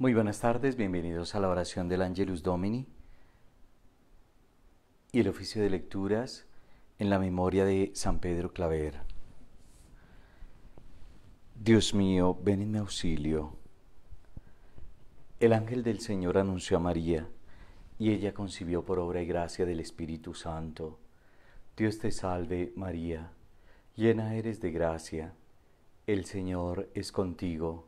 Muy buenas tardes, bienvenidos a la oración del Angelus Domini y el oficio de lecturas en la memoria de San Pedro Claver. Dios mío, ven en mi auxilio. El ángel del Señor anunció a María, y ella concibió por obra y gracia del Espíritu Santo. Dios te salve, María, llena eres de gracia, el Señor es contigo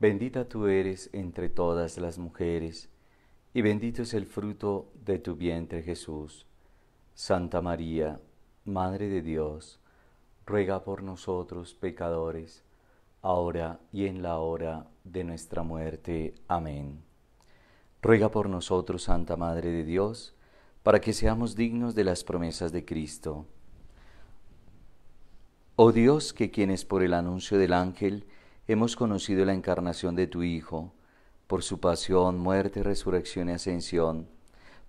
Bendita tú eres entre todas las mujeres, y bendito es el fruto de tu vientre Jesús. Santa María, Madre de Dios, ruega por nosotros pecadores, ahora y en la hora de nuestra muerte. Amén. Ruega por nosotros, Santa Madre de Dios, para que seamos dignos de las promesas de Cristo. Oh Dios, que quienes por el anuncio del ángel, hemos conocido la encarnación de tu Hijo, por su pasión, muerte, resurrección y ascensión,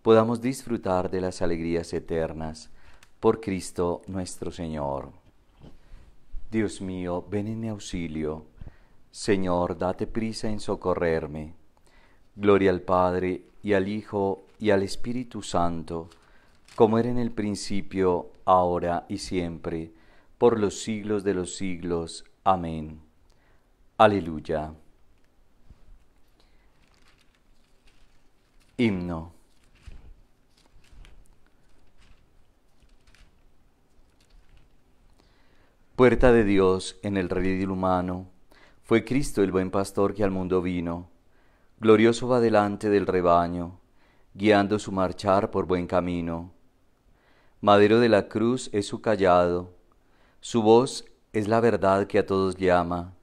podamos disfrutar de las alegrías eternas por Cristo nuestro Señor. Dios mío, ven en mi auxilio. Señor, date prisa en socorrerme. Gloria al Padre, y al Hijo, y al Espíritu Santo, como era en el principio, ahora y siempre, por los siglos de los siglos. Amén. Aleluya. Himno. Puerta de Dios en el redil humano, fue Cristo el buen pastor que al mundo vino. Glorioso va delante del rebaño, guiando su marchar por buen camino. Madero de la cruz es su callado, su voz es la verdad que a todos llama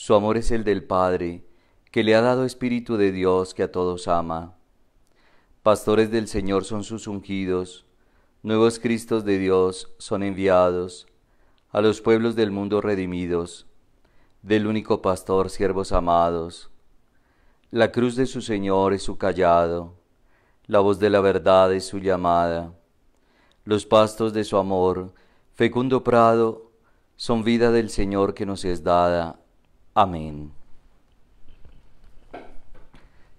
su amor es el del Padre, que le ha dado Espíritu de Dios que a todos ama. Pastores del Señor son sus ungidos, nuevos Cristos de Dios son enviados, a los pueblos del mundo redimidos, del único pastor siervos amados. La cruz de su Señor es su callado, la voz de la verdad es su llamada. Los pastos de su amor, fecundo prado, son vida del Señor que nos es dada Amén.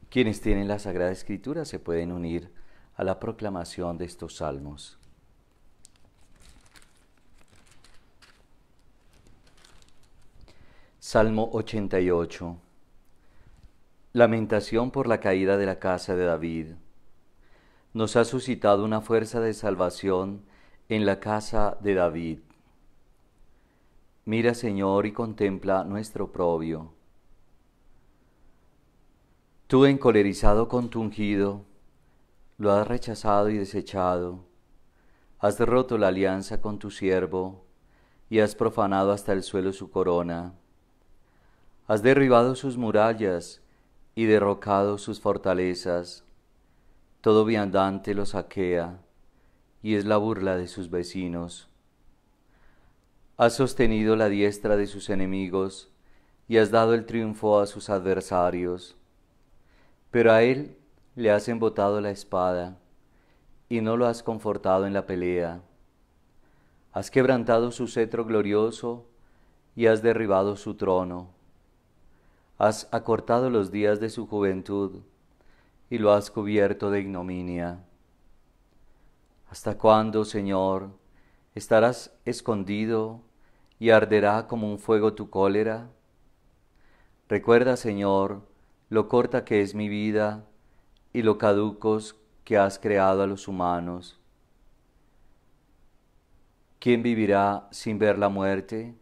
Quienes tienen la Sagrada Escritura se pueden unir a la proclamación de estos salmos. Salmo 88. Lamentación por la caída de la casa de David. Nos ha suscitado una fuerza de salvación en la casa de David Mira, Señor, y contempla nuestro propio. Tú, encolerizado con lo has rechazado y desechado, has roto la alianza con tu siervo, y has profanado hasta el suelo su corona. Has derribado sus murallas y derrocado sus fortalezas. Todo viandante lo saquea y es la burla de sus vecinos. Has sostenido la diestra de sus enemigos y has dado el triunfo a sus adversarios. Pero a él le has embotado la espada y no lo has confortado en la pelea. Has quebrantado su cetro glorioso y has derribado su trono. Has acortado los días de su juventud y lo has cubierto de ignominia. ¿Hasta cuándo, Señor, estarás escondido y arderá como un fuego tu cólera. Recuerda, Señor, lo corta que es mi vida y lo caducos que has creado a los humanos. ¿Quién vivirá sin ver la muerte?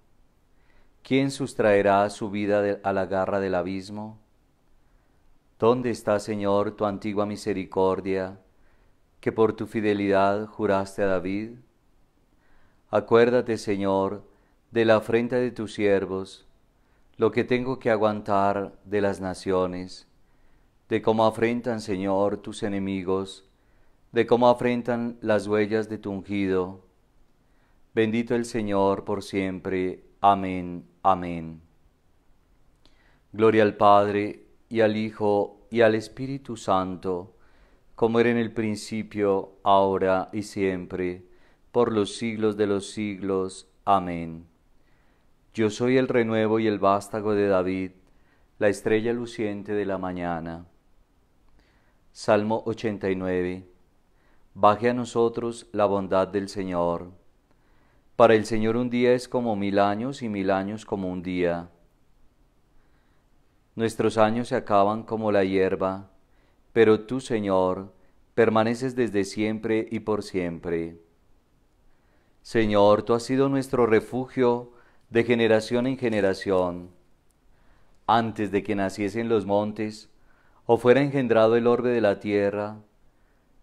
¿Quién sustraerá su vida a la garra del abismo? ¿Dónde está, Señor, tu antigua misericordia, que por tu fidelidad juraste a David? Acuérdate, Señor, de la afrenta de tus siervos, lo que tengo que aguantar de las naciones, de cómo afrentan, Señor, tus enemigos, de cómo afrentan las huellas de tu ungido. Bendito el Señor por siempre. Amén, amén. Gloria al Padre, y al Hijo, y al Espíritu Santo, como era en el principio, ahora y siempre, por los siglos de los siglos. Amén. Yo soy el renuevo y el vástago de David, la estrella luciente de la mañana. Salmo 89. Baje a nosotros la bondad del Señor. Para el Señor un día es como mil años y mil años como un día. Nuestros años se acaban como la hierba, pero tú, Señor, permaneces desde siempre y por siempre. Señor, tú has sido nuestro refugio, de generación en generación. Antes de que naciesen los montes, o fuera engendrado el orbe de la tierra,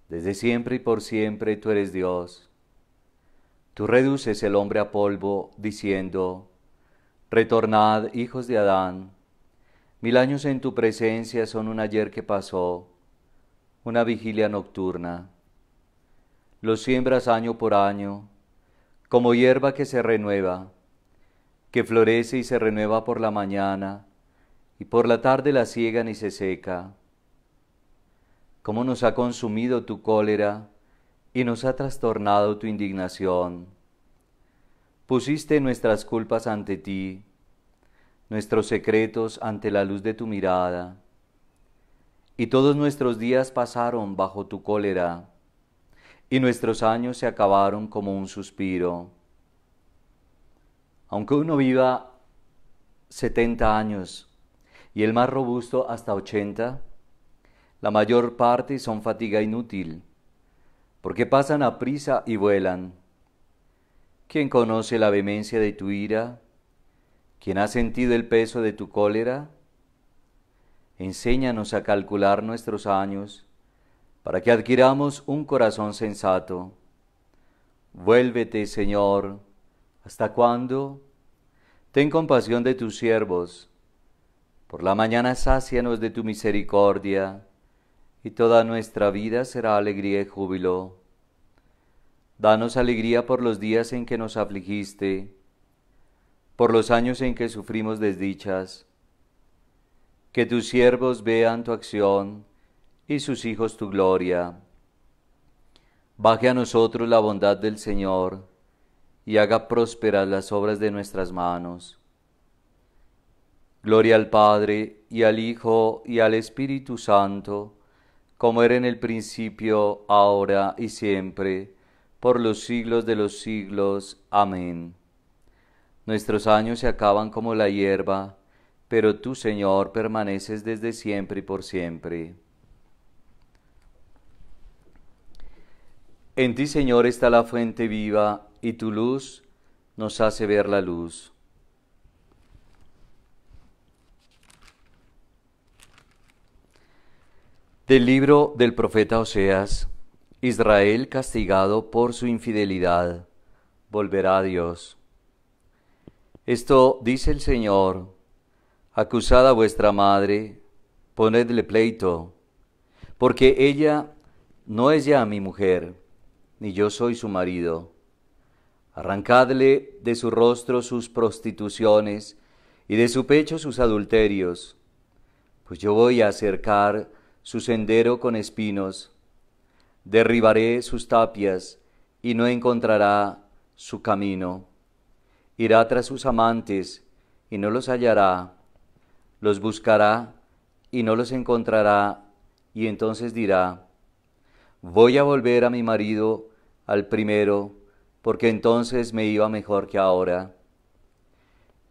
desde siempre y por siempre tú eres Dios. Tú reduces el hombre a polvo, diciendo, Retornad, hijos de Adán, mil años en tu presencia son un ayer que pasó, una vigilia nocturna. Lo siembras año por año, como hierba que se renueva, que florece y se renueva por la mañana, y por la tarde la ciega y se seca. Cómo nos ha consumido tu cólera y nos ha trastornado tu indignación. Pusiste nuestras culpas ante ti, nuestros secretos ante la luz de tu mirada, y todos nuestros días pasaron bajo tu cólera, y nuestros años se acabaron como un suspiro. Aunque uno viva setenta años y el más robusto hasta ochenta, la mayor parte son fatiga inútil, porque pasan a prisa y vuelan. ¿Quién conoce la vehemencia de tu ira? ¿Quién ha sentido el peso de tu cólera? Enséñanos a calcular nuestros años para que adquiramos un corazón sensato. Vuélvete, Señor, ¿Hasta cuándo? Ten compasión de tus siervos. Por la mañana sácianos de tu misericordia, y toda nuestra vida será alegría y júbilo. Danos alegría por los días en que nos afligiste, por los años en que sufrimos desdichas. Que tus siervos vean tu acción y sus hijos tu gloria. Baje a nosotros la bondad del Señor y haga prósperas las obras de nuestras manos. Gloria al Padre, y al Hijo, y al Espíritu Santo, como era en el principio, ahora y siempre, por los siglos de los siglos. Amén. Nuestros años se acaban como la hierba, pero tú, Señor, permaneces desde siempre y por siempre. En ti, Señor, está la fuente viva y tu luz nos hace ver la luz. Del libro del profeta Oseas, Israel castigado por su infidelidad, volverá a Dios. Esto dice el Señor, acusad a vuestra madre, ponedle pleito, porque ella no es ya mi mujer, ni yo soy su marido. Arrancadle de su rostro sus prostituciones y de su pecho sus adulterios, pues yo voy a acercar su sendero con espinos, derribaré sus tapias y no encontrará su camino. Irá tras sus amantes y no los hallará, los buscará y no los encontrará, y entonces dirá, voy a volver a mi marido, al primero, porque entonces me iba mejor que ahora.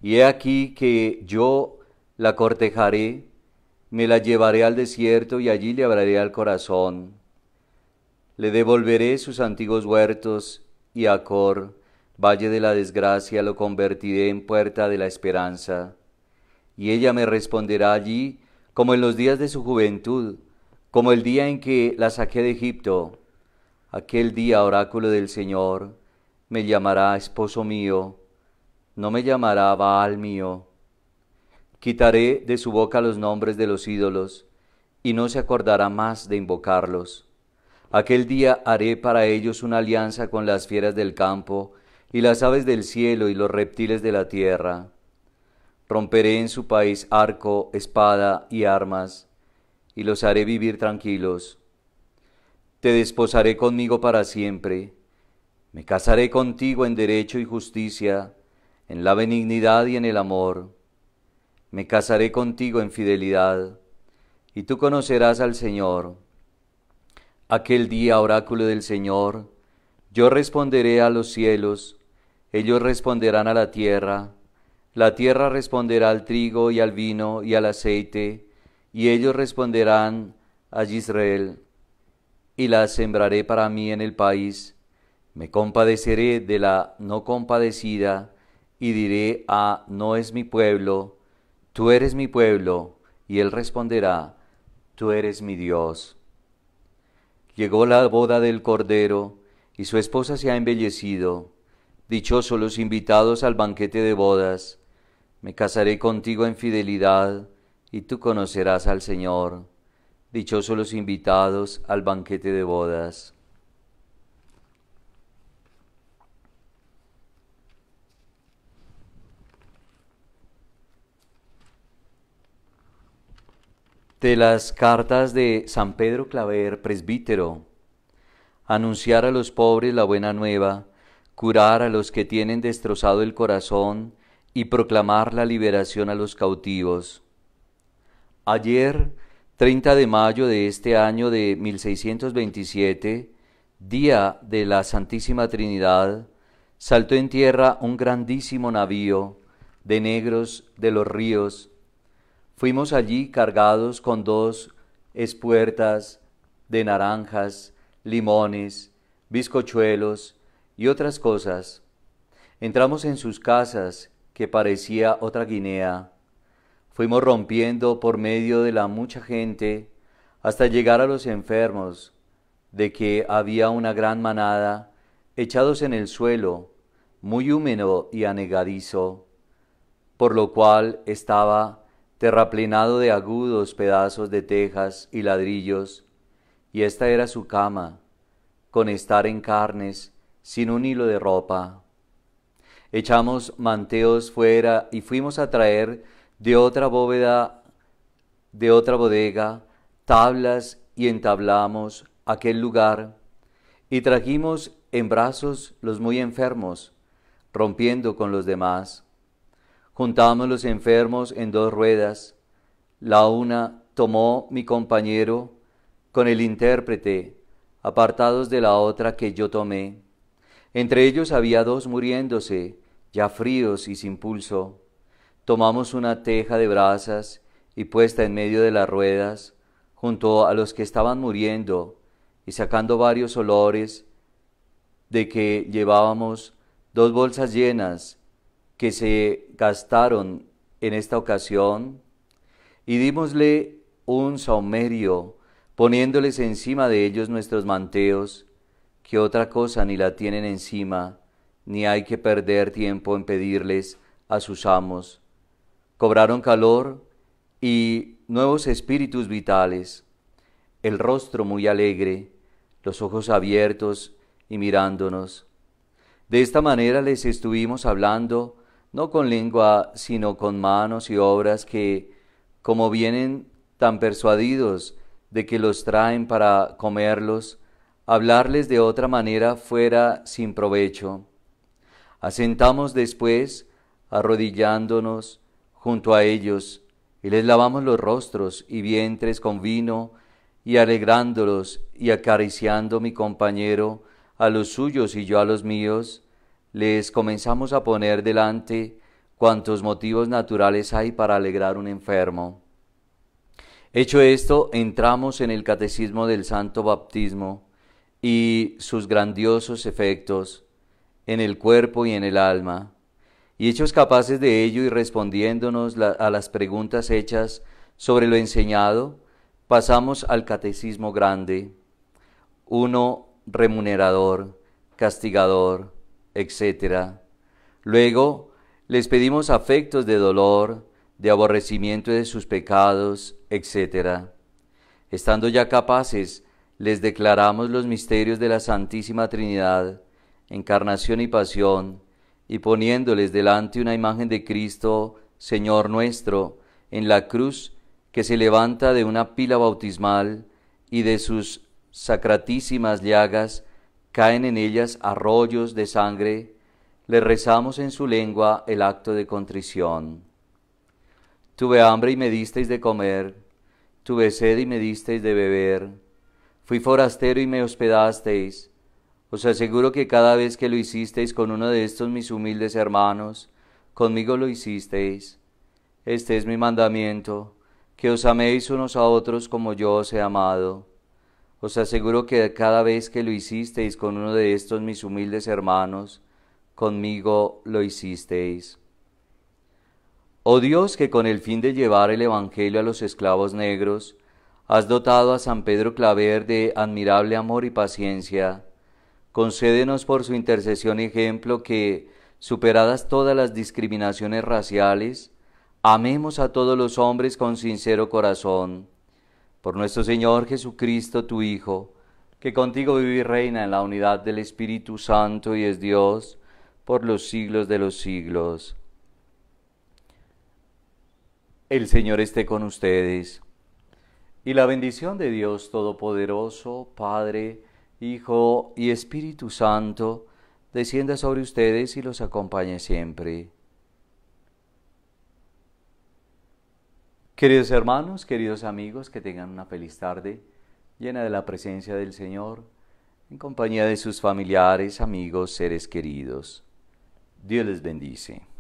Y he aquí que yo la cortejaré, me la llevaré al desierto y allí le abriré al corazón. Le devolveré sus antiguos huertos y a Cor, valle de la desgracia, lo convertiré en puerta de la esperanza. Y ella me responderá allí como en los días de su juventud, como el día en que la saqué de Egipto. Aquel día, oráculo del Señor, me llamará esposo mío, no me llamará Baal mío. Quitaré de su boca los nombres de los ídolos, y no se acordará más de invocarlos. Aquel día haré para ellos una alianza con las fieras del campo, y las aves del cielo y los reptiles de la tierra. Romperé en su país arco, espada y armas, y los haré vivir tranquilos. Te desposaré conmigo para siempre, me casaré contigo en derecho y justicia, en la benignidad y en el amor. Me casaré contigo en fidelidad, y tú conocerás al Señor. Aquel día, oráculo del Señor, yo responderé a los cielos, ellos responderán a la tierra, la tierra responderá al trigo y al vino y al aceite, y ellos responderán a Israel, y la sembraré para mí en el país, me compadeceré de la no compadecida y diré a ah, no es mi pueblo, tú eres mi pueblo, y él responderá, tú eres mi Dios. Llegó la boda del Cordero, y su esposa se ha embellecido. Dichosos los invitados al banquete de bodas. Me casaré contigo en fidelidad, y tú conocerás al Señor. Dichosos los invitados al banquete de bodas. de las cartas de San Pedro Claver, presbítero, anunciar a los pobres la buena nueva, curar a los que tienen destrozado el corazón y proclamar la liberación a los cautivos. Ayer, 30 de mayo de este año de 1627, día de la Santísima Trinidad, saltó en tierra un grandísimo navío de negros de los ríos, Fuimos allí cargados con dos espuertas de naranjas, limones, bizcochuelos y otras cosas. Entramos en sus casas, que parecía otra Guinea. Fuimos rompiendo por medio de la mucha gente hasta llegar a los enfermos, de que había una gran manada, echados en el suelo, muy húmedo y anegadizo, por lo cual estaba terraplenado de agudos pedazos de tejas y ladrillos, y esta era su cama, con estar en carnes, sin un hilo de ropa. Echamos manteos fuera y fuimos a traer de otra bóveda, de otra bodega, tablas y entablamos aquel lugar, y trajimos en brazos los muy enfermos, rompiendo con los demás Juntamos los enfermos en dos ruedas. La una tomó mi compañero con el intérprete, apartados de la otra que yo tomé. Entre ellos había dos muriéndose, ya fríos y sin pulso. Tomamos una teja de brasas y puesta en medio de las ruedas, junto a los que estaban muriendo, y sacando varios olores, de que llevábamos dos bolsas llenas que se gastaron en esta ocasión y dímosle un saumerio, poniéndoles encima de ellos nuestros manteos, que otra cosa ni la tienen encima, ni hay que perder tiempo en pedirles a sus amos. Cobraron calor y nuevos espíritus vitales, el rostro muy alegre, los ojos abiertos y mirándonos. De esta manera les estuvimos hablando no con lengua, sino con manos y obras que, como vienen tan persuadidos de que los traen para comerlos, hablarles de otra manera fuera sin provecho. Asentamos después, arrodillándonos junto a ellos, y les lavamos los rostros y vientres con vino, y alegrándolos y acariciando mi compañero a los suyos y yo a los míos, les comenzamos a poner delante cuantos motivos naturales hay para alegrar un enfermo. Hecho esto, entramos en el catecismo del Santo Baptismo y sus grandiosos efectos en el cuerpo y en el alma, y hechos capaces de ello y respondiéndonos a las preguntas hechas sobre lo enseñado, pasamos al catecismo grande, uno remunerador, castigador, etc. Luego, les pedimos afectos de dolor, de aborrecimiento de sus pecados, etc. Estando ya capaces, les declaramos los misterios de la Santísima Trinidad, encarnación y pasión, y poniéndoles delante una imagen de Cristo, Señor nuestro, en la cruz que se levanta de una pila bautismal y de sus sacratísimas llagas, caen en ellas arroyos de sangre, le rezamos en su lengua el acto de contrición. Tuve hambre y me disteis de comer, tuve sed y me disteis de beber, fui forastero y me hospedasteis. Os aseguro que cada vez que lo hicisteis con uno de estos mis humildes hermanos, conmigo lo hicisteis. Este es mi mandamiento, que os améis unos a otros como yo os he amado os aseguro que cada vez que lo hicisteis con uno de estos mis humildes hermanos, conmigo lo hicisteis. Oh Dios, que con el fin de llevar el Evangelio a los esclavos negros, has dotado a San Pedro Claver de admirable amor y paciencia, concédenos por su intercesión ejemplo que, superadas todas las discriminaciones raciales, amemos a todos los hombres con sincero corazón por nuestro Señor Jesucristo, tu Hijo, que contigo vive y reina en la unidad del Espíritu Santo y es Dios por los siglos de los siglos. El Señor esté con ustedes. Y la bendición de Dios Todopoderoso, Padre, Hijo y Espíritu Santo, descienda sobre ustedes y los acompañe siempre. Queridos hermanos, queridos amigos, que tengan una feliz tarde llena de la presencia del Señor, en compañía de sus familiares, amigos, seres queridos. Dios les bendice.